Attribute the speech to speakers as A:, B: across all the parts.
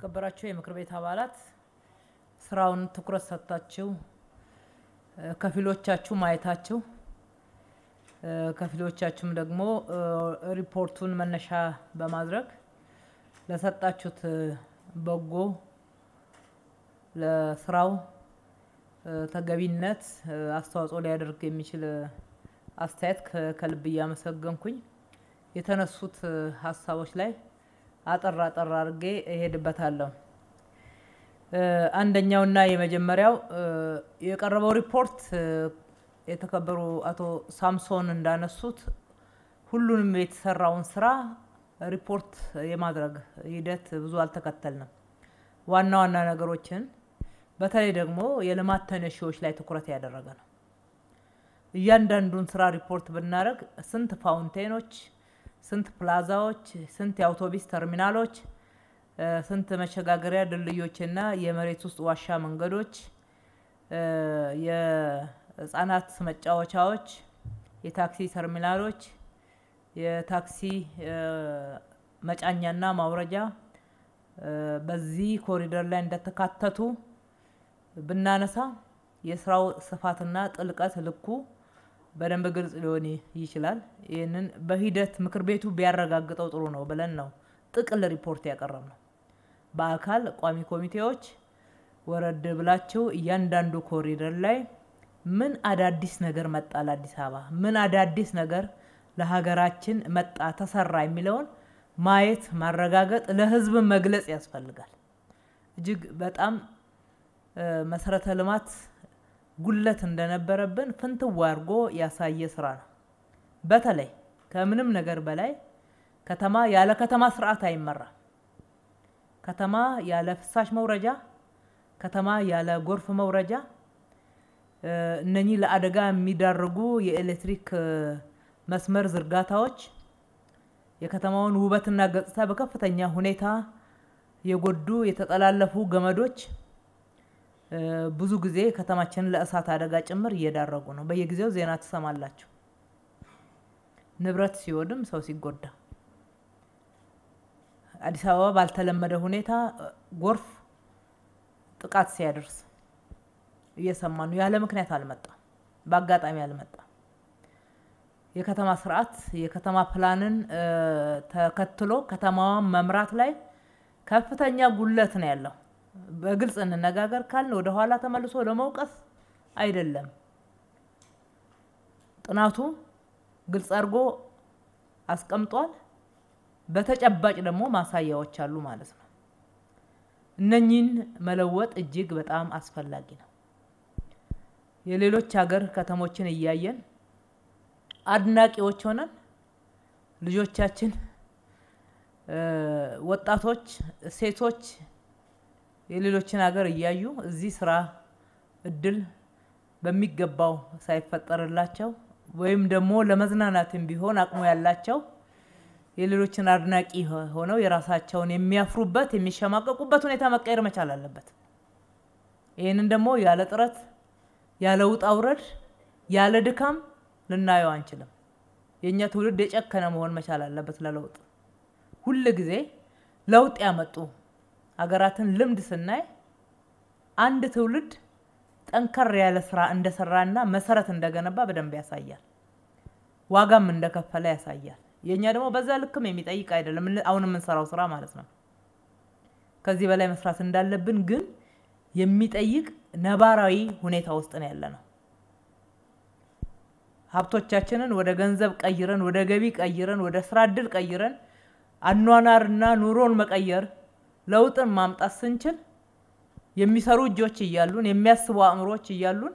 A: የተከበራችሁ የምክር ቤት አባላት ስራውን ትኩረት ሰጥታችሁ ከፊሎቻችሁ ማየታችሁ ከፊሎቻችሁም ደግሞ ሪፖርቱን መነሻ በማድረግ ለሰጣችሁት በጎ ለስራው ተገቢነት አስተዋጽኦ ሊያደርግ የሚችል አስተያየት ከልብ እያመሰገንኩኝ የተነሱት ሀሳቦች ላይ አጠር አጠር አድርጌ እሄድበታለሁ። አንደኛውና የመጀመሪያው የቀረበው ሪፖርት የተከበሩ አቶ ሳምሶን እንዳነሱት ሁሉንም የተሰራውን ስራ ሪፖርት የማድረግ ሂደት ብዙ አልተከተልንም። ዋና ዋና ነገሮችን በተለይ ደግሞ የልማት ተነሺዎች ላይ ትኩረት ያደረገ ነው። እያንዳንዱን ስራ ሪፖርት ብናደርግ ስንት ፋውንቴኖች ስንት ፕላዛዎች፣ ስንት የአውቶቢስ ተርሚናሎች፣ ስንት መሸጋገሪያ ድልድዮችና የመሬት ውስጥ ዋሻ መንገዶች፣ የህጻናት መጫወቻዎች፣ የታክሲ ተርሚናሎች፣ የታክሲ መጫኛና ማውረጃ በዚህ ኮሪደር ላይ እንደተካተቱ ብናነሳ የስራው ስፋትና ጥልቀት ልኩ በደንብ ግልጽ ሊሆን ይችላል። ይህንን በሂደት ምክር ቤቱ ቢያረጋግጠው ጥሩ ነው ብለን ነው ጥቅል ሪፖርት ያቀረብ ነው። በአካል ቋሚ ኮሚቴዎች ወረድ ብላቸው እያንዳንዱ ኮሪደር ላይ ምን አዳዲስ ነገር መጣ ለአዲስ አበባ፣ ምን አዳዲስ ነገር ለሀገራችን መጣ ተሰራ የሚለውን ማየት ማረጋገጥ፣ ለህዝብ መግለጽ ያስፈልጋል። እጅግ በጣም መሰረተ ልማት ጉለት እንደነበረብን ፍንትው አድርጎ ያሳየ ስራ ነው። በተለይ ከምንም ነገር በላይ ከተማ ያለ ከተማ ስርዓት አይመራም። ከተማ ያለ ፍሳሽ መውረጃ፣ ከተማ ያለ ጎርፍ መውረጃ፣ እነኚህ ለአደጋ የሚዳርጉ የኤሌክትሪክ መስመር ዝርጋታዎች የከተማውን ውበትና ገጽታ በከፍተኛ ሁኔታ የጎዱ የተጠላለፉ ገመዶች ብዙ ጊዜ ከተማችንን ለእሳት አደጋ ጭምር እየዳረጉ ነው። በየጊዜው ዜና ትሰማላችሁ። ንብረት ሲወድም ሰው ሲጎዳ፣ አዲስ አበባ ባልተለመደ ሁኔታ ጎርፍ ጥቃት ሲያደርስ ነው። ያለ ምክንያት አልመጣም፣ በአጋጣሚ አልመጣም። የከተማ ስርዓት የከተማ ፕላንን ተከትሎ ከተማዋን መምራት ላይ ከፍተኛ ጉለት ነው ያለው። በግልጽ እንነጋገር ካልን ወደ ኋላ ተመልሶ ለመውቀስ አይደለም። ጥናቱ ግልጽ አድርጎ አስቀምጧል። በተጨባጭ ደግሞ ማሳያዎች አሉ ማለት ነው። እነኚህን መለወጥ እጅግ በጣም አስፈላጊ ነው። የሌሎች ሀገር ከተሞችን እያየን አድናቂዎች ሆነን ልጆቻችን፣ ወጣቶች፣ ሴቶች የሌሎችን ሀገር እያዩ እዚህ ስራ እድል በሚገባው ሳይፈጠርላቸው ወይም ደግሞ ለመዝናናትም ቢሆን አቅሙ ያላቸው የሌሎችን አድናቂ ሆነው የራሳቸውን የሚያፍሩበት የሚሸማቀቁበት ሁኔታ መቀየር መቻል አለበት። ይህንን ደግሞ ያለ ጥረት፣ ያለ ውጣ ውረድ፣ ያለ ድካም ልናየው አንችልም። የእኛ ትውልድ የጨከነ መሆን መቻል አለበት ለለውጥ ሁል ጊዜ ለውጥ ያመጡ ሀገራትን ልምድ ስናይ አንድ ትውልድ ጠንከር ያለ ስራ እንደሰራና መሰረት እንደገነባ በደንብ ያሳያል። ዋጋም እንደከፈለ ያሳያል። የእኛ ደግሞ በዛ ልክም የሚጠይቅ አይደለም፣ አሁን የምንሰራው ስራ ማለት ነው። ከዚህ በላይ መስራት እንዳለብን ግን የሚጠይቅ ነባራዊ ሁኔታ ውስጥ ነው ያለ ነው። ሀብቶቻችንን ወደ ገንዘብ ቀይረን፣ ወደ ገቢ ቀይረን፣ ወደ ስራ እድል ቀይረን አኗኗርና ኑሮን መቀየር ለውጥን ማምጣት ስንችል የሚሰሩ እጆች እያሉን የሚያስቡ አእምሮች እያሉን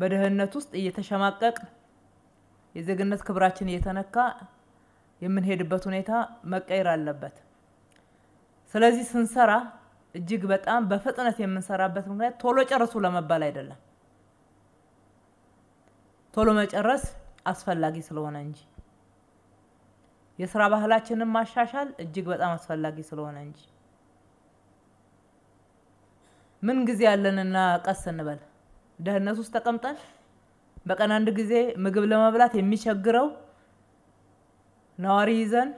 A: በደህንነት ውስጥ እየተሸማቀቅ የዜግነት ክብራችን እየተነካ የምንሄድበት ሁኔታ መቀየር አለበት። ስለዚህ ስንሰራ እጅግ በጣም በፍጥነት የምንሰራበት ምክንያት ቶሎ ጨርሱ ለመባል አይደለም፣ ቶሎ መጨረስ አስፈላጊ ስለሆነ እንጂ የስራ ባህላችንን ማሻሻል እጅግ በጣም አስፈላጊ ስለሆነ እንጂ ምን ጊዜ ያለንና ቀስ እንበል። ደህንነት ውስጥ ተቀምጠን በቀን አንድ ጊዜ ምግብ ለመብላት የሚቸግረው ነዋሪ ይዘን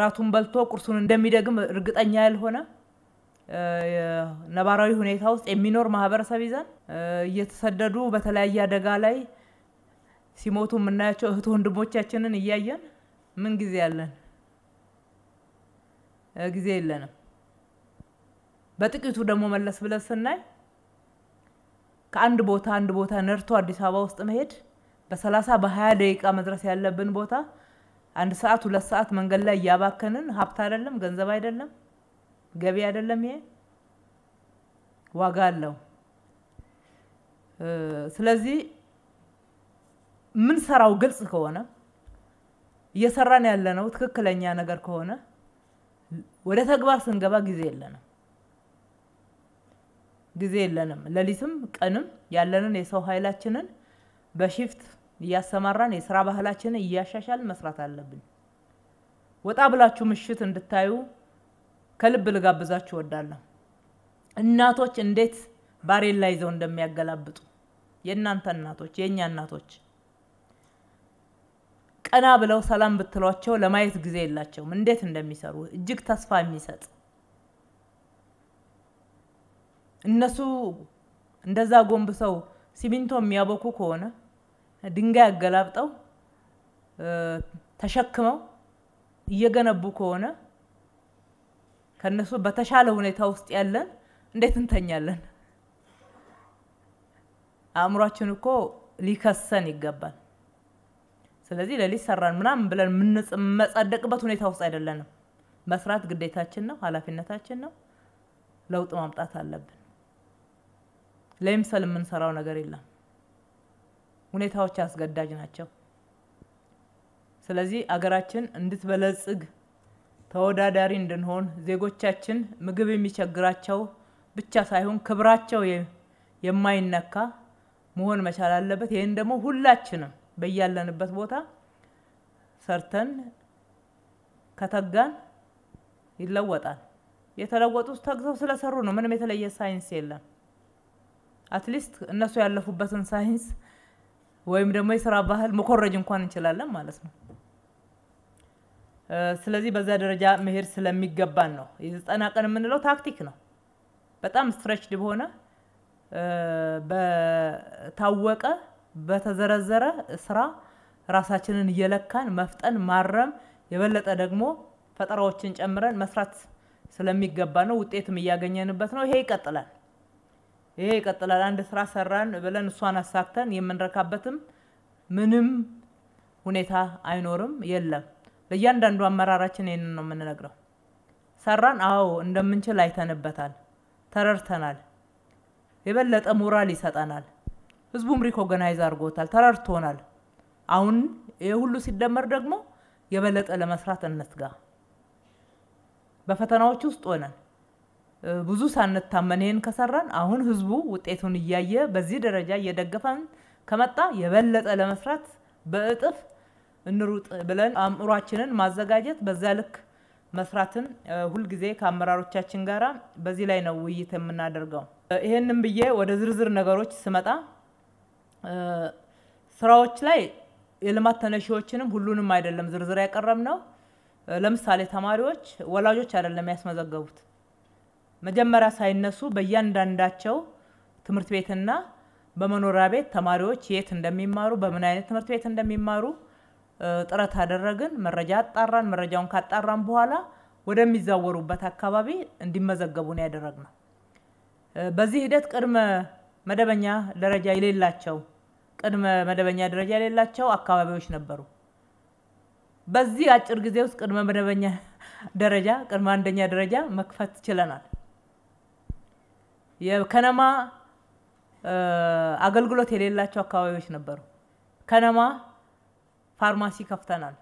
A: ራቱን በልቶ ቁርሱን እንደሚደግም እርግጠኛ ያልሆነ ነባራዊ ሁኔታ ውስጥ የሚኖር ማህበረሰብ ይዘን እየተሰደዱ በተለያየ አደጋ ላይ ሲሞቱ የምናያቸው እህት ወንድሞቻችንን እያየን ምን ጊዜ ያለን ጊዜ የለንም። በጥቂቱ ደግሞ መለስ ብለን ስናይ ከአንድ ቦታ አንድ ቦታ ነርቶ አዲስ አበባ ውስጥ መሄድ በሰላሳ በሀያ ደቂቃ መድረስ ያለብን ቦታ አንድ ሰዓት ሁለት ሰዓት መንገድ ላይ እያባከንን ሀብት አይደለም፣ ገንዘብ አይደለም፣ ገቢ አይደለም። ይሄ ዋጋ አለው። ስለዚህ የምንሰራው ግልጽ ከሆነ እየሰራን ያለነው ትክክለኛ ነገር ከሆነ ወደ ተግባር ስንገባ ጊዜ የለንም። ጊዜ የለንም። ሌሊትም ቀንም ያለንን የሰው ኃይላችንን በሽፍት እያሰማራን የስራ ባህላችንን እያሻሻልን መስራት አለብን። ወጣ ብላችሁ ምሽት እንድታዩ ከልብ ልጋብዛችሁ ወዳለሁ። እናቶች እንዴት ባሬላ ይዘው እንደሚያገላብጡ የእናንተ እናቶች የእኛ እናቶች ቀና ብለው ሰላም ብትሏቸው ለማየት ጊዜ የላቸውም፣ እንዴት እንደሚሰሩ እጅግ ተስፋ የሚሰጥ እነሱ እንደዛ ጎንብሰው ሲሚንቶ የሚያበኩ ከሆነ ድንጋይ አገላብጠው ተሸክመው እየገነቡ ከሆነ ከእነሱ በተሻለ ሁኔታ ውስጥ ያለን እንዴት እንተኛለን? አእምሯችን እኮ ሊከሰን ይገባል። ስለዚህ ለሊት ሰራን ምናምን ብለን የምንመጸደቅበት ሁኔታ ውስጥ አይደለንም። መስራት ግዴታችን ነው፣ ኃላፊነታችን ነው። ለውጥ ማምጣት አለብን። ለይምሰል የምንሰራው ነገር የለም። ሁኔታዎች አስገዳጅ ናቸው። ስለዚህ አገራችን እንድትበለጽግ ተወዳዳሪ እንድንሆን ዜጎቻችን ምግብ የሚቸግራቸው ብቻ ሳይሆን ክብራቸው የማይነካ መሆን መቻል አለበት። ይህን ደግሞ ሁላችንም በያለንበት ቦታ ሰርተን ከተጋን ይለወጣል። የተለወጡት ተግተው ስለሰሩ ነው። ምንም የተለየ ሳይንስ የለም። አትሊስት እነሱ ያለፉበትን ሳይንስ ወይም ደግሞ የስራ ባህል መኮረጅ እንኳን እንችላለን ማለት ነው። ስለዚህ በዛ ደረጃ መሄድ ስለሚገባን ነው። የዘጠና ቀን የምንለው ታክቲክ ነው። በጣም ስትረችድ በሆነ በታወቀ በተዘረዘረ ስራ ራሳችንን እየለካን መፍጠን፣ ማረም የበለጠ ደግሞ ፈጠራዎችን ጨምረን መስራት ስለሚገባ ነው። ውጤትም እያገኘንበት ነው። ይሄ ይቀጥላል። ይሄ ይቀጥላል። አንድ ስራ ሰራን ብለን እሷን አሳክተን የምንረካበትም ምንም ሁኔታ አይኖርም፣ የለም። ለእያንዳንዱ አመራራችን ይህንን ነው የምንነግረው። ሰራን፣ አዎ እንደምንችል አይተንበታል፣ ተረድተናል። የበለጠ ሞራል ይሰጠናል። ህዝቡም ሪኮገናይዝ አድርጎታል፣ ተረድቶናል። አሁን ይህ ሁሉ ሲደመር ደግሞ የበለጠ ለመስራት እንትጋ። በፈተናዎች ውስጥ ሆነን ብዙ ሳንታመን ይህን ከሰራን አሁን ህዝቡ ውጤቱን እያየ በዚህ ደረጃ እየደገፈን ከመጣ የበለጠ ለመስራት በእጥፍ እንሩጥ ብለን አእምሯችንን ማዘጋጀት በዛ ልክ መስራትን ሁልጊዜ ከአመራሮቻችን ጋራ በዚህ ላይ ነው ውይይት የምናደርገው። ይሄንም ብዬ ወደ ዝርዝር ነገሮች ስመጣ ስራዎች ላይ የልማት ተነሺዎችንም ሁሉንም አይደለም ዝርዝር ያቀረብ ነው። ለምሳሌ ተማሪዎች ወላጆች አይደለም ያስመዘገቡት። መጀመሪያ ሳይነሱ በእያንዳንዳቸው ትምህርት ቤትና በመኖሪያ ቤት ተማሪዎች የት እንደሚማሩ በምን አይነት ትምህርት ቤት እንደሚማሩ ጥረት አደረግን። መረጃ አጣራን። መረጃውን ካጣራን በኋላ ወደሚዛወሩበት አካባቢ እንዲመዘገቡ ነው ያደረግነው። በዚህ ሂደት ቅድመ መደበኛ ደረጃ የሌላቸው ቅድመ መደበኛ ደረጃ የሌላቸው አካባቢዎች ነበሩ። በዚህ አጭር ጊዜ ውስጥ ቅድመ መደበኛ ደረጃ፣ ቅድመ አንደኛ ደረጃ መክፈት ችለናል። የከነማ አገልግሎት የሌላቸው አካባቢዎች ነበሩ። ከነማ ፋርማሲ ከፍተናል።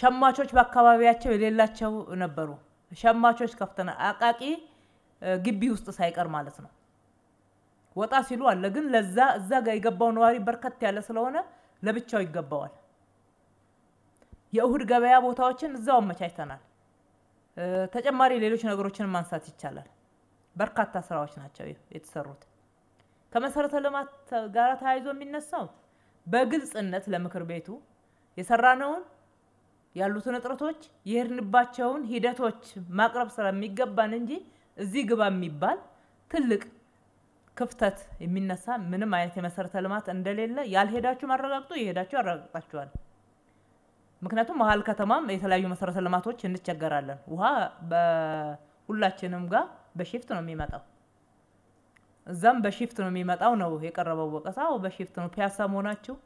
A: ሸማቾች በአካባቢያቸው የሌላቸው ነበሩ። ሸማቾች ከፍተናል። አቃቂ ግቢ ውስጥ ሳይቀር ማለት ነው። ወጣ ሲሉ አለ። ግን ለዛ እዛ ጋር የገባው ነዋሪ በርከት ያለ ስለሆነ ለብቻው ይገባዋል። የእሁድ ገበያ ቦታዎችን እዛው አመቻችተናል። ተጨማሪ ሌሎች ነገሮችን ማንሳት ይቻላል። በርካታ ስራዎች ናቸው የተሰሩት። ከመሰረተ ልማት ጋር ተያይዞ የሚነሳው በግልጽነት ለምክር ቤቱ የሰራነውን ያሉትን እጥረቶች የሄድንባቸውን ሂደቶች ማቅረብ ስራ የሚገባን እንጂ እዚህ ግባ የሚባል ትልቅ ክፍተት የሚነሳ ምንም አይነት የመሰረተ ልማት እንደሌለ ያልሄዳችሁ አረጋግጡ፣ የሄዳችሁ ያረጋግጣችኋል። ምክንያቱም መሀል ከተማም የተለያዩ መሰረተ ልማቶች እንቸገራለን። ውሃ በሁላችንም ጋር በሽፍት ነው የሚመጣው፣ እዛም በሽፍት ነው የሚመጣው ነው የቀረበው ወቀሳው። በሽፍት ነው ፒያሳ መሆናችሁ፣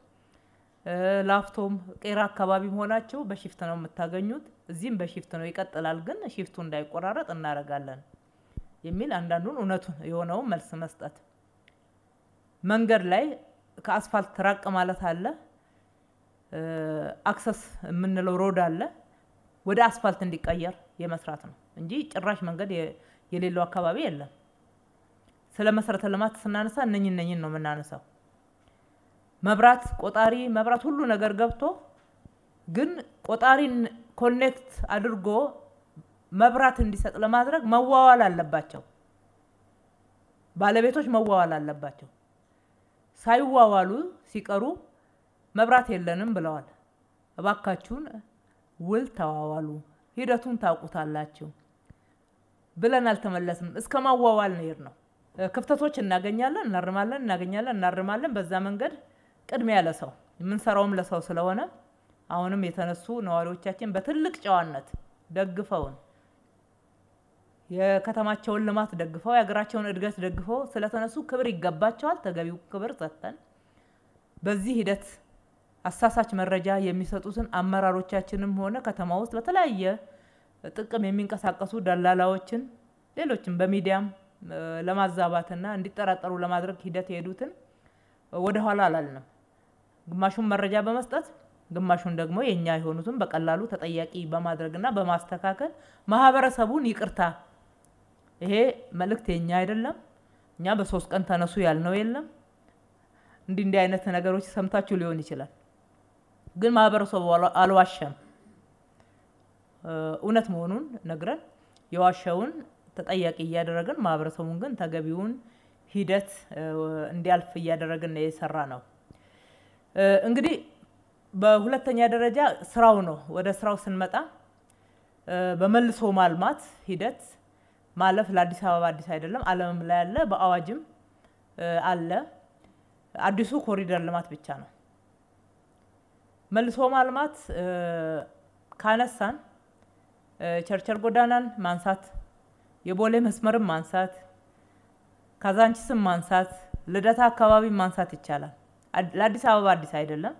A: ላፍቶም ቄራ አካባቢ መሆናችሁ በሽፍት ነው የምታገኙት። እዚህም በሽፍት ነው ይቀጥላል። ግን ሽፍቱ እንዳይቆራረጥ እናደርጋለን። የሚል አንዳንዱን እውነቱን የሆነውን መልስ መስጠት። መንገድ ላይ ከአስፋልት ራቅ ማለት አለ። አክሰስ የምንለው ሮድ አለ። ወደ አስፋልት እንዲቀየር የመስራት ነው እንጂ ጭራሽ መንገድ የሌለው አካባቢ የለም። ስለ መሰረተ ልማት ስናነሳ እነኝ እነኝን ነው የምናነሳው። መብራት፣ ቆጣሪ፣ መብራት ሁሉ ነገር ገብቶ ግን ቆጣሪን ኮኔክት አድርጎ መብራት እንዲሰጥ ለማድረግ መዋዋል አለባቸው። ባለቤቶች መዋዋል አለባቸው። ሳይዋዋሉ ሲቀሩ መብራት የለንም ብለዋል። እባካችሁን ውል ተዋዋሉ፣ ሂደቱን ታውቁታላችሁ ብለን አልተመለስንም። እስከ ማዋዋል ነው የሄድነው። ክፍተቶች እናገኛለን፣ እናርማለን፣ እናገኛለን፣ እናርማለን። በዛ መንገድ ቅድሚያ ለሰው የምንሰራውም ለሰው ስለሆነ አሁንም የተነሱ ነዋሪዎቻችን በትልቅ ጨዋነት ደግፈውን የከተማቸውን ልማት ደግፈው የሀገራቸውን እድገት ደግፈው ስለተነሱ ክብር ይገባቸዋል። ተገቢው ክብር ሰጥተን በዚህ ሂደት አሳሳች መረጃ የሚሰጡትን አመራሮቻችንም ሆነ ከተማ ውስጥ በተለያየ ጥቅም የሚንቀሳቀሱ ደላላዎችን፣ ሌሎችም በሚዲያም ለማዛባትና እንዲጠራጠሩ ለማድረግ ሂደት የሄዱትን ወደኋላ አላልንም። ግማሹን መረጃ በመስጠት ግማሹን ደግሞ የኛ የሆኑትን በቀላሉ ተጠያቂ በማድረግና በማስተካከል ማህበረሰቡን ይቅርታ ይሄ መልእክት የኛ አይደለም። እኛ በሶስት ቀን ተነሱ ያልነው የለም። እንዲህ እንዲህ አይነት ነገሮች ሰምታችሁ ሊሆን ይችላል። ግን ማህበረሰቡ አልዋሸም። እውነት መሆኑን ነግረን የዋሸውን ተጠያቂ እያደረግን ማህበረሰቡን ግን ተገቢውን ሂደት እንዲያልፍ እያደረግን የሰራ ነው። እንግዲህ በሁለተኛ ደረጃ ስራው ነው። ወደ ስራው ስንመጣ በመልሶ ማልማት ሂደት ማለፍ ለአዲስ አበባ አዲስ አይደለም፣ ዓለምም ላይ አለ፣ በአዋጅም አለ። አዲሱ ኮሪደር ልማት ብቻ ነው። መልሶ ማልማት ካነሳን ቸርቸር ጎዳናን ማንሳት፣ የቦሌ መስመርን ማንሳት፣ ካዛንችስን ማንሳት፣ ልደታ አካባቢ ማንሳት ይቻላል። ለአዲስ አበባ አዲስ አይደለም።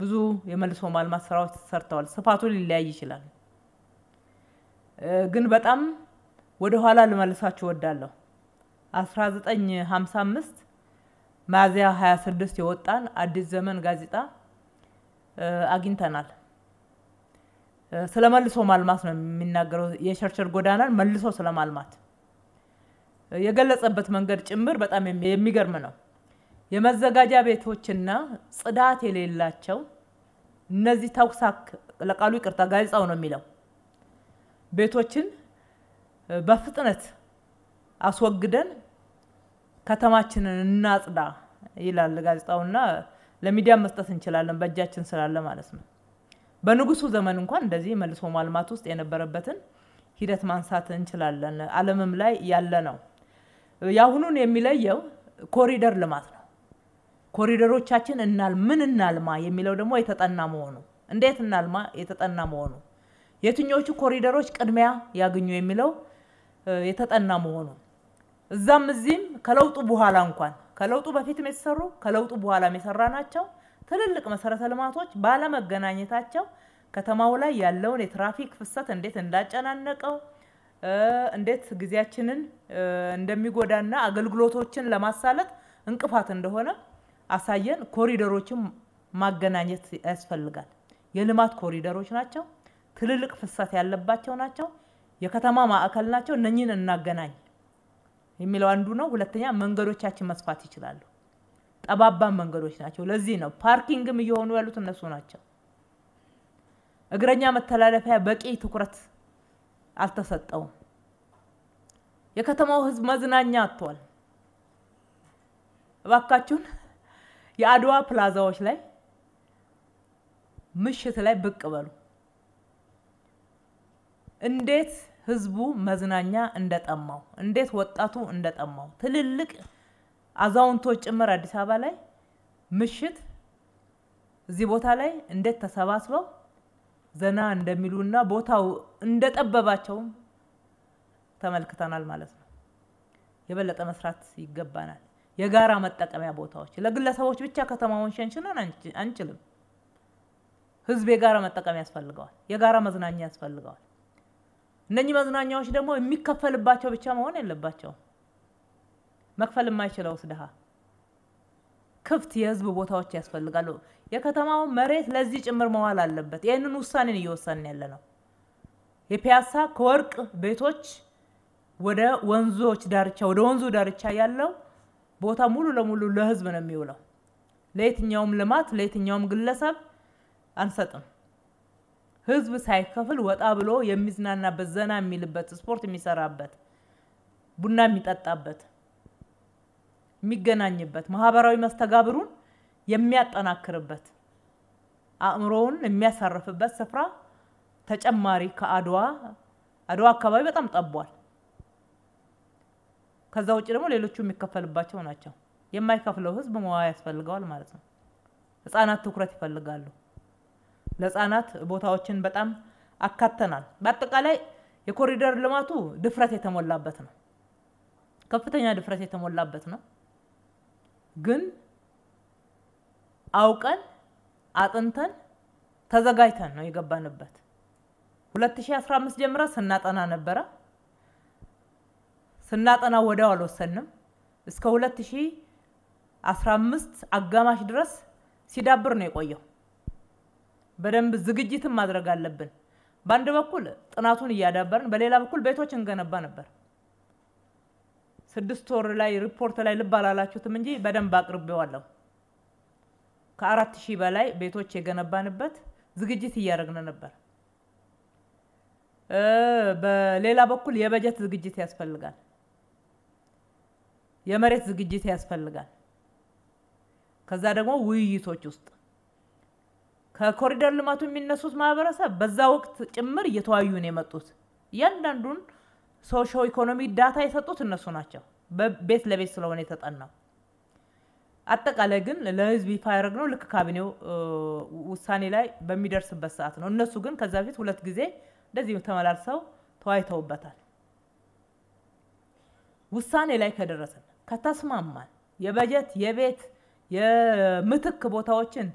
A: ብዙ የመልሶ ማልማት ስራዎች ተሰርተዋል። ስፋቱ ሊለያይ ይችላል። ግን በጣም ወደ ኋላ ልመልሳችሁ እወዳለሁ። 1955 ሚያዝያ 26 የወጣን አዲስ ዘመን ጋዜጣ አግኝተናል። ስለ መልሶ ማልማት ነው የሚናገረው። የቸርችል ጎዳናን መልሶ ስለ ማልማት የገለጸበት መንገድ ጭምር በጣም የሚገርም ነው። የመዘጋጃ ቤቶችና ጽዳት የሌላቸው እነዚህ ተኩሳክ ለቃሉ ይቅርታ ጋዜጣው ነው የሚለው ቤቶችን በፍጥነት አስወግደን ከተማችንን እናጽዳ ይላል ጋዜጣውና ለሚዲያ መስጠት እንችላለን በእጃችን ስላለ ማለት ነው። በንጉሱ ዘመን እንኳን እንደዚህ መልሶ ማልማት ውስጥ የነበረበትን ሂደት ማንሳት እንችላለን። ዓለምም ላይ ያለ ነው። የአሁኑን የሚለየው ኮሪደር ልማት ነው። ኮሪደሮቻችን እናል ምን እናልማ የሚለው ደግሞ የተጠና መሆኑ እንዴት እናልማ የተጠና መሆኑ የትኞቹ ኮሪደሮች ቅድሚያ ያገኙ የሚለው የተጠና መሆኑ እዛም እዚህም ከለውጡ በኋላ እንኳን ከለውጡ በፊትም የተሰሩ ከለውጡ በኋላም የሰራ ናቸው ትልልቅ መሰረተ ልማቶች ባለመገናኘታቸው ከተማው ላይ ያለውን የትራፊክ ፍሰት እንዴት እንዳጨናነቀው እንዴት ጊዜያችንን እንደሚጎዳና አገልግሎቶችን ለማሳለጥ እንቅፋት እንደሆነ አሳየን። ኮሪደሮችን ማገናኘት ያስፈልጋል። የልማት ኮሪደሮች ናቸው። ትልልቅ ፍሰት ያለባቸው ናቸው። የከተማ ማዕከል ናቸው። እነኚህን እናገናኝ የሚለው አንዱ ነው። ሁለተኛ መንገዶቻችን መስፋት ይችላሉ። ጠባባን መንገዶች ናቸው። ለዚህ ነው ፓርኪንግም እየሆኑ ያሉት እነሱ ናቸው። እግረኛ መተላለፊያ በቂ ትኩረት አልተሰጠውም። የከተማው ህዝብ መዝናኛ አጥቷል። እባካችሁን የአድዋ ፕላዛዎች ላይ ምሽት ላይ ብቅ በሉ። እንዴት ህዝቡ መዝናኛ እንደጠማው፣ እንዴት ወጣቱ እንደጠማው ትልልቅ አዛውንቶች ጭምር አዲስ አበባ ላይ ምሽት እዚህ ቦታ ላይ እንዴት ተሰባስበው ዘና እንደሚሉና ቦታው እንደጠበባቸውም ተመልክተናል ማለት ነው። የበለጠ መስራት ይገባናል። የጋራ መጠቀሚያ ቦታዎች ለግለሰቦች ብቻ ከተማውን ሸንሽነን አንችልም። ህዝብ የጋራ መጠቀሚያ ያስፈልገዋል። የጋራ መዝናኛ ያስፈልገዋል። እነኚህ መዝናኛዎች ደግሞ የሚከፈልባቸው ብቻ መሆን የለባቸውም። መክፈል የማይችለውስ ድሃ ክፍት የህዝብ ቦታዎች ያስፈልጋሉ። የከተማው መሬት ለዚህ ጭምር መዋል አለበት። ይህንን ውሳኔን እየወሰንን ያለ ነው። የፒያሳ ከወርቅ ቤቶች ወደ ወንዞች ዳርቻ ወደ ወንዙ ዳርቻ ያለው ቦታ ሙሉ ለሙሉ ለህዝብ ነው የሚውለው። ለየትኛውም ልማት ለየትኛውም ግለሰብ አንሰጥም። ህዝብ ሳይከፍል ወጣ ብሎ የሚዝናናበት ዘና የሚልበት ስፖርት የሚሰራበት ቡና የሚጠጣበት የሚገናኝበት ማህበራዊ መስተጋብሩን የሚያጠናክርበት አእምሮውን የሚያሳርፍበት ስፍራ ተጨማሪ ከአድዋ አድዋ አካባቢ በጣም ጠቧል። ከዛ ውጭ ደግሞ ሌሎቹ የሚከፈልባቸው ናቸው። የማይከፍለው ህዝብ መዋ ያስፈልገዋል ማለት ነው። ህጻናት ትኩረት ይፈልጋሉ። ለህፃናት ቦታዎችን በጣም አካተናል። በአጠቃላይ የኮሪደር ልማቱ ድፍረት የተሞላበት ነው። ከፍተኛ ድፍረት የተሞላበት ነው። ግን አውቀን አጥንተን ተዘጋጅተን ነው የገባንበት። 2015 ጀምረ ስናጠና ነበረ። ስናጠና ወዲያው አልወሰንም። እስከ 2015 አጋማሽ ድረስ ሲዳብር ነው የቆየው። በደንብ ዝግጅትም ማድረግ አለብን። በአንድ በኩል ጥናቱን እያዳበርን፣ በሌላ በኩል ቤቶች እንገነባ ነበር። ስድስት ወር ላይ ሪፖርት ላይ ልብ አላላችሁትም እንጂ በደንብ አቅርቤዋለሁ። ከአራት ሺህ በላይ ቤቶች የገነባንበት ዝግጅት እያደረግን ነበር። በሌላ በኩል የበጀት ዝግጅት ያስፈልጋል። የመሬት ዝግጅት ያስፈልጋል። ከዛ ደግሞ ውይይቶች ውስጥ ከኮሪደር ልማቱ የሚነሱት ማህበረሰብ በዛ ወቅት ጭምር እየተዋዩ ነው የመጡት። እያንዳንዱን ሶሾ ኢኮኖሚ ዳታ የሰጡት እነሱ ናቸው። ቤት ለቤት ስለሆነ የተጠናው። አጠቃላይ ግን ለህዝብ ይፋ ያደረግነው ልክ ካቢኔው ውሳኔ ላይ በሚደርስበት ሰዓት ነው። እነሱ ግን ከዛ በፊት ሁለት ጊዜ እንደዚህ ተመላልሰው ተወያይተውበታል። ውሳኔ ላይ ከደረሰ ከተስማማን የበጀት የቤት የምትክ ቦታዎችን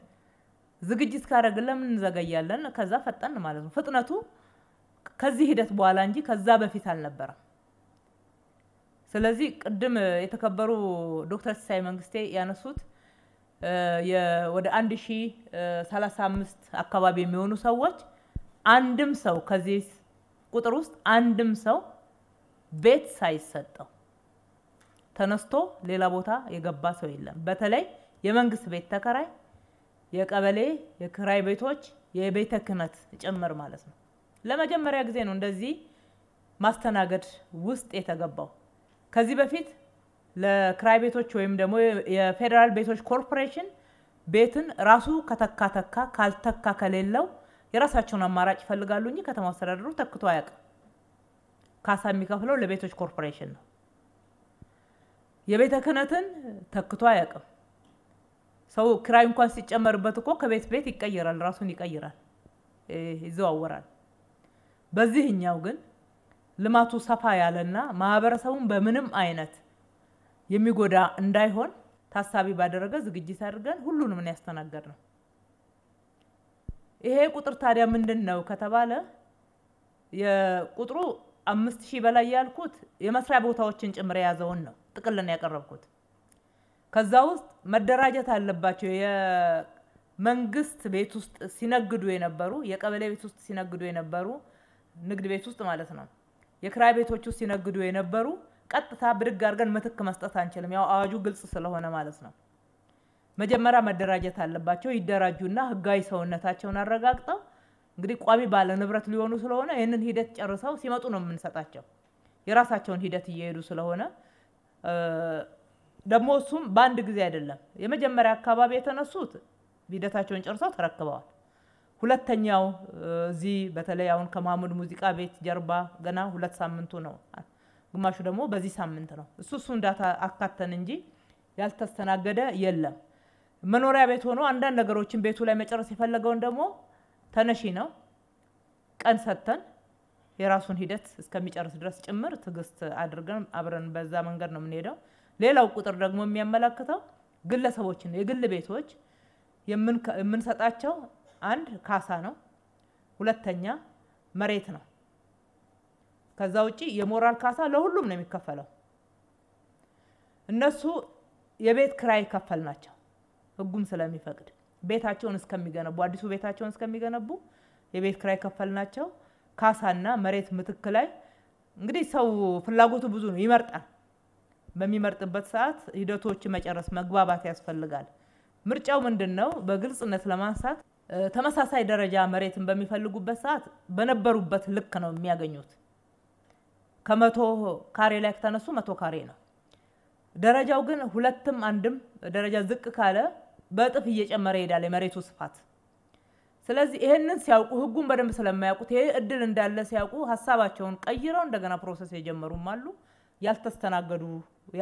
A: ዝግጅት ካደረግን ለምን እንዘገያለን? ከዛ ፈጠን ማለት ነው። ፍጥነቱ ከዚህ ሂደት በኋላ እንጂ ከዛ በፊት አልነበረም። ስለዚህ ቅድም የተከበሩ ዶክተር ሲሳይ መንግስቴ ያነሱት ወደ አንድ አካባቢ የሚሆኑ ሰዎች አንድም ሰው ከዚህ ቁጥር ውስጥ አንድም ሰው ቤት ሳይሰጠው ተነስቶ ሌላ ቦታ የገባ ሰው የለም። በተለይ የመንግስት ቤት ተከራይ የቀበሌ የክራይ ቤቶች የቤተ ክህነት ጭምር ማለት ነው። ለመጀመሪያ ጊዜ ነው እንደዚህ ማስተናገድ ውስጥ የተገባው። ከዚህ በፊት ለክራይ ቤቶች ወይም ደግሞ የፌዴራል ቤቶች ኮርፖሬሽን ቤትን ራሱ ከተካ ተካ ካልተካ ከሌለው የራሳቸውን አማራጭ ይፈልጋሉ እንጂ ከተማ አስተዳደሩ ተክቶ አያውቅም። ካሳ የሚከፍለው ለቤቶች ኮርፖሬሽን ነው። የቤተ ክህነትን ተክቶ አያውቅም። ሰው ክራይ እንኳን ሲጨመርበት እኮ ከቤት ቤት ይቀየራል፣ ራሱን ይቀይራል፣ ይዘዋወራል። በዚህኛው ግን ልማቱ ሰፋ ያለና ማህበረሰቡን በምንም አይነት የሚጎዳ እንዳይሆን ታሳቢ ባደረገ ዝግጅት አድርገን ሁሉንም ምን ያስተናገድ ነው። ይሄ ቁጥር ታዲያ ምንድን ነው ከተባለ የቁጥሩ አምስት ሺህ በላይ ያልኩት የመስሪያ ቦታዎችን ጭምር የያዘውን ነው ጥቅልን ያቀረብኩት። ከዛ ውስጥ መደራጀት አለባቸው። የመንግስት ቤት ውስጥ ሲነግዱ የነበሩ፣ የቀበሌ ቤት ውስጥ ሲነግዱ የነበሩ፣ ንግድ ቤት ውስጥ ማለት ነው፣ የክራይ ቤቶች ውስጥ ሲነግዱ የነበሩ ቀጥታ ብድግ አድርገን ምትክ መስጠት አንችልም። ያው አዋጁ ግልጽ ስለሆነ ማለት ነው። መጀመሪያ መደራጀት አለባቸው። ይደራጁና ህጋዊ ሰውነታቸውን አረጋግጠው እንግዲህ ቋሚ ባለ ንብረት ሊሆኑ ስለሆነ ይህንን ሂደት ጨርሰው ሲመጡ ነው የምንሰጣቸው። የራሳቸውን ሂደት እየሄዱ ስለሆነ ደግሞ እሱም በአንድ ጊዜ አይደለም። የመጀመሪያ አካባቢ የተነሱት ሂደታቸውን ጨርሰው ተረክበዋል። ሁለተኛው እዚህ በተለይ አሁን ከማህሙድ ሙዚቃ ቤት ጀርባ ገና ሁለት ሳምንቱ ነው። ግማሹ ደግሞ በዚህ ሳምንት ነው። እሱ እሱ እንዳታ አካተን እንጂ ያልተስተናገደ የለም። መኖሪያ ቤት ሆኖ አንዳንድ ነገሮችን ቤቱ ላይ መጨረስ የፈለገውን ደግሞ ተነሺ ነው ቀን ሰጥተን የራሱን ሂደት እስከሚጨርስ ድረስ ጭምር ትዕግስት አድርገን አብረን በዛ መንገድ ነው የምንሄደው። ሌላው ቁጥር ደግሞ የሚያመላክተው ግለሰቦችን ነው። የግል ቤቶች የምንሰጣቸው አንድ ካሳ ነው፣ ሁለተኛ መሬት ነው። ከዛ ውጪ የሞራል ካሳ ለሁሉም ነው የሚከፈለው። እነሱ የቤት ክራይ ከፈል ናቸው፣ ህጉም ስለሚፈቅድ ቤታቸውን እስከሚገነቡ አዲሱ ቤታቸውን እስከሚገነቡ የቤት ክራይ ከፈል ናቸው። ካሳና መሬት ምትክ ላይ እንግዲህ ሰው ፍላጎቱ ብዙ ነው፣ ይመርጣል። በሚመርጥበት ሰዓት ሂደቶች መጨረስ መግባባት ያስፈልጋል። ምርጫው ምንድን ነው? በግልጽነት ለማንሳት ተመሳሳይ ደረጃ መሬትን በሚፈልጉበት ሰዓት በነበሩበት ልክ ነው የሚያገኙት። ከመቶ ካሬ ላይ ከተነሱ መቶ ካሬ ነው። ደረጃው ግን ሁለትም አንድም ደረጃ ዝቅ ካለ በእጥፍ እየጨመረ ይሄዳል የመሬቱ ስፋት። ስለዚህ ይህንን ሲያውቁ ህጉን በደንብ ስለማያውቁት ይህ እድል እንዳለ ሲያውቁ ሀሳባቸውን ቀይረው እንደገና ፕሮሰስ የጀመሩም አሉ። ያልተስተናገዱ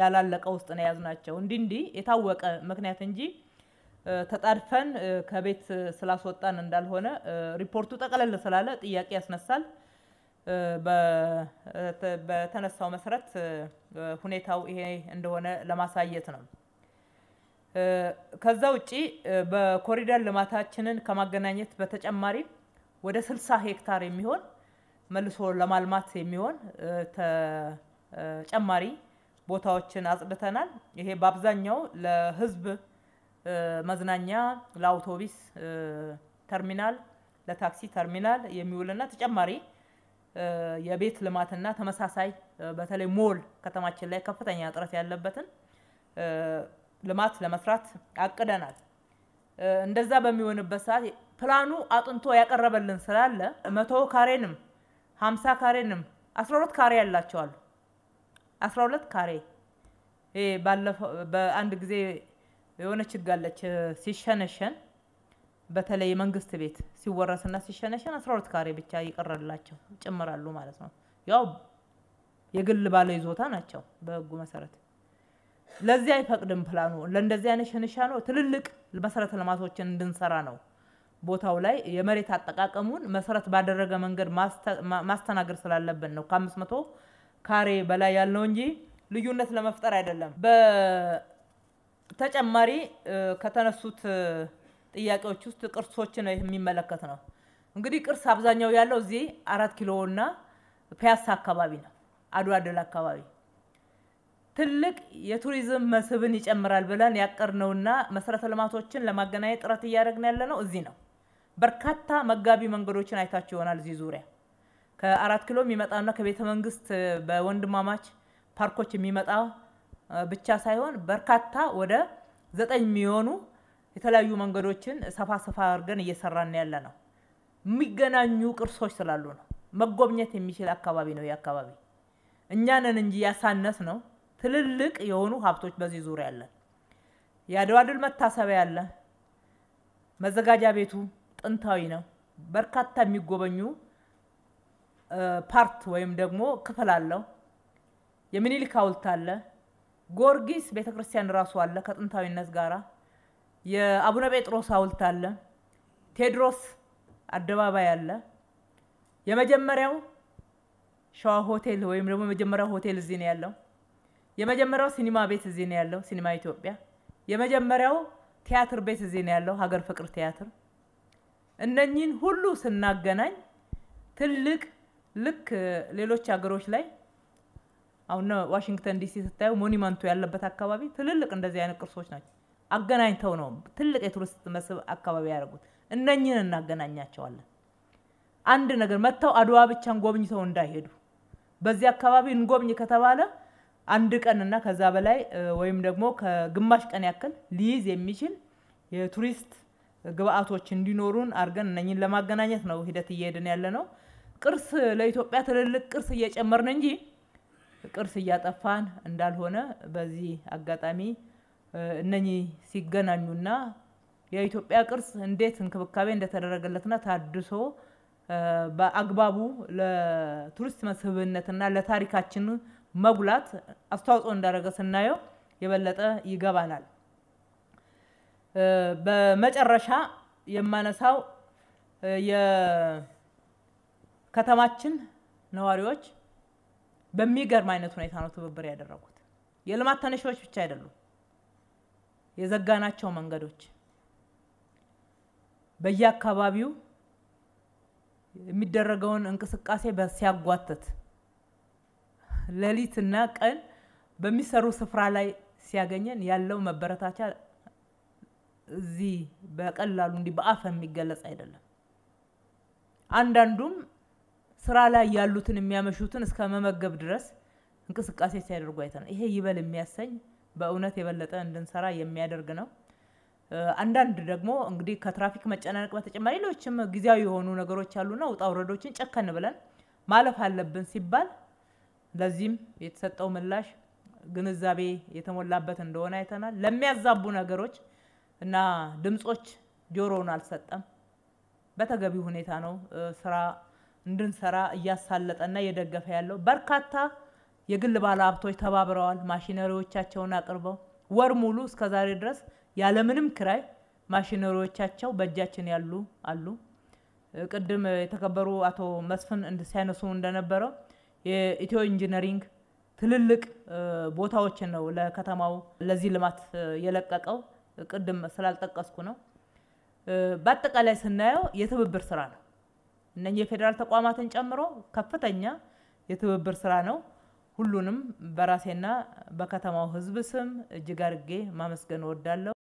A: ያላለቀ ውስጥ ነው የያዝናቸው። እንዲህ እንዲህ የታወቀ ምክንያት እንጂ ተጣድፈን ከቤት ስላስወጣን እንዳልሆነ ሪፖርቱ ጠቅለል ስላለ ጥያቄ ያስነሳል። በተነሳው መሰረት ሁኔታው ይሄ እንደሆነ ለማሳየት ነው። ከዛ ውጪ በኮሪደር ልማታችንን ከማገናኘት በተጨማሪ ወደ 60 ሄክታር የሚሆን መልሶ ለማልማት የሚሆን ተጨማሪ ቦታዎችን አጽድተናል። ይሄ በአብዛኛው ለህዝብ መዝናኛ፣ ለአውቶቢስ ተርሚናል፣ ለታክሲ ተርሚናል የሚውልና ተጨማሪ የቤት ልማትና ተመሳሳይ በተለይ ሞል ከተማችን ላይ ከፍተኛ እጥረት ያለበትን ልማት ለመስራት አቅደናል። እንደዛ በሚሆንበት ሰዓት ፕላኑ አጥንቶ ያቀረበልን ስላለ መቶ ካሬንም ሀምሳ ካሬንም አስራ ሁለት ካሬ ያላቸዋል አስራ ሁለት ካሬ ባለፈው በአንድ ጊዜ የሆነ ችጋለች ሲሸነሸን በተለይ የመንግስት ቤት ሲወረስና ሲሸነሸን አስራ ሁለት ካሬ ብቻ ይቀረላቸው ይጨምራሉ ማለት ነው። ያው የግል ባለ ይዞታ ናቸው በህጉ መሰረት። ለዚህ አይፈቅድም ፕላኑ። ለእንደዚህ አይነት ነው ትልልቅ መሰረተ ልማቶችን እንድንሰራ ነው። ቦታው ላይ የመሬት አጠቃቀሙን መሰረት ባደረገ መንገድ ማስተናገድ ስላለብን ነው ከአምስት መቶ ካሬ በላይ ያልነው እንጂ ልዩነት ለመፍጠር አይደለም። በተጨማሪ ከተነሱት ጥያቄዎች ውስጥ ቅርሶችን የሚመለከት ነው። እንግዲህ ቅርስ አብዛኛው ያለው እዚህ አራት ኪሎ እና ፒያሳ አካባቢ ነው፣ አድዋ ድል አካባቢ ትልቅ የቱሪዝም መስህብን ይጨምራል ብለን ያቀድነውና መሰረተ ልማቶችን ለማገናኘት ጥረት እያደረግን ያለ ነው እዚህ ነው። በርካታ መጋቢ መንገዶችን አይታችሁ ይሆናል እዚህ ዙሪያ ከአራት ኪሎ የሚመጣና ከቤተ መንግስት በወንድማማች ፓርኮች የሚመጣ ብቻ ሳይሆን በርካታ ወደ ዘጠኝ የሚሆኑ የተለያዩ መንገዶችን ሰፋ ሰፋ አድርገን እየሰራን ያለ ነው። የሚገናኙ ቅርሶች ስላሉ ነው። መጎብኘት የሚችል አካባቢ ነው። ይህ አካባቢ እኛንን እንጂ ያሳነስ ነው። ትልልቅ የሆኑ ሀብቶች በዚህ ዙሪያ አለን። የአድዋ ድል መታሰቢያ አለ። መዘጋጃ ቤቱ ጥንታዊ ነው። በርካታ የሚጎበኙ ፓርት ወይም ደግሞ ክፍል አለው። የሚኒሊክ ሐውልት አለ። ጊዮርጊስ ቤተ ክርስቲያን ራሱ አለ ከጥንታዊነት ጋር። የአቡነ ጴጥሮስ ሐውልት አለ። ቴዎድሮስ አደባባይ አለ። የመጀመሪያው ሸዋ ሆቴል ወይም ደግሞ የመጀመሪያው ሆቴል እዚህ ነው ያለው። የመጀመሪያው ሲኒማ ቤት እዚህ ነው ያለው፣ ሲኒማ ኢትዮጵያ። የመጀመሪያው ቲያትር ቤት እዚህ ነው ያለው፣ ሀገር ፍቅር ቲያትር። እነኚህን ሁሉ ስናገናኝ ትልቅ ልክ ሌሎች ሀገሮች ላይ አሁን ዋሽንግተን ዲሲ ስታዩ ሞኒመንቱ ያለበት አካባቢ ትልልቅ እንደዚህ አይነት ቅርሶች ናቸው። አገናኝተው ነው ትልቅ የቱሪስት መስህብ አካባቢ ያደረጉት። እነኝን እናገናኛቸዋለን። አንድ ነገር መጥተው አድዋ ብቻን ጎብኝተው እንዳይሄዱ በዚህ አካባቢ እንጎብኝ ከተባለ አንድ ቀን እና ከዛ በላይ ወይም ደግሞ ከግማሽ ቀን ያክል ሊይዝ የሚችል የቱሪስት ግብአቶች እንዲኖሩን አድርገን እነኝን ለማገናኘት ነው ሂደት እየሄድን ያለ ነው። ቅርስ ለኢትዮጵያ ትልልቅ ቅርስ እየጨመርን እንጂ ቅርስ እያጠፋን እንዳልሆነ በዚህ አጋጣሚ እነኚህ ሲገናኙና የኢትዮጵያ ቅርስ እንዴት እንክብካቤ እንደተደረገለትና ታድሶ በአግባቡ ለቱሪስት መስህብነትና ለታሪካችን መጉላት አስተዋጽኦ እንዳደረገ ስናየው የበለጠ ይገባናል። በመጨረሻ የማነሳው ከተማችን ነዋሪዎች በሚገርም አይነት ሁኔታ ነው ትብብር ያደረጉት። የልማት ተነሺዎች ብቻ አይደሉም። የዘጋናቸው መንገዶች በየአካባቢው የሚደረገውን እንቅስቃሴ ሲያጓትት፣ ሌሊትና ቀን በሚሰሩ ስፍራ ላይ ሲያገኘን ያለው መበረታቻ እዚህ በቀላሉ እንዲህ በአፈ የሚገለጽ አይደለም። አንዳንዱም ስራ ላይ ያሉትን የሚያመሹትን እስከ መመገብ ድረስ እንቅስቃሴ ሲያደርጉ አይተናል። ይሄ ይበል የሚያሰኝ በእውነት የበለጠ እንድንሰራ የሚያደርግ ነው። አንዳንድ ደግሞ እንግዲህ ከትራፊክ መጨናነቅ በተጨማሪ ሌሎችም ጊዜያዊ የሆኑ ነገሮች አሉና ውጣ ውረዶችን ጨከን ብለን ማለፍ አለብን ሲባል ለዚህም የተሰጠው ምላሽ ግንዛቤ የተሞላበት እንደሆነ አይተናል። ለሚያዛቡ ነገሮች እና ድምጾች ጆሮውን አልሰጠም። በተገቢ ሁኔታ ነው ስራ እንድንሰራ እያሳለጠና እየደገፈ ያለው በርካታ የግል ባለሀብቶች ተባብረዋል። ማሽነሪዎቻቸውን አቅርበው ወር ሙሉ እስከ ዛሬ ድረስ ያለምንም ክራይ ማሽነሪዎቻቸው በእጃችን ያሉ አሉ። ቅድም የተከበሩ አቶ መስፍን ሲያነሱ እንደነበረው የኢትዮ ኢንጂነሪንግ ትልልቅ ቦታዎችን ነው ለከተማው ለዚህ ልማት የለቀቀው። ቅድም ስላልጠቀስኩ ነው። በአጠቃላይ ስናየው የትብብር ስራ ነው። እነኚህ የፌዴራል ተቋማትን ጨምሮ ከፍተኛ የትብብር ስራ ነው። ሁሉንም በራሴና በከተማው ህዝብ ስም እጅግ አድርጌ ማመስገን እወዳለሁ።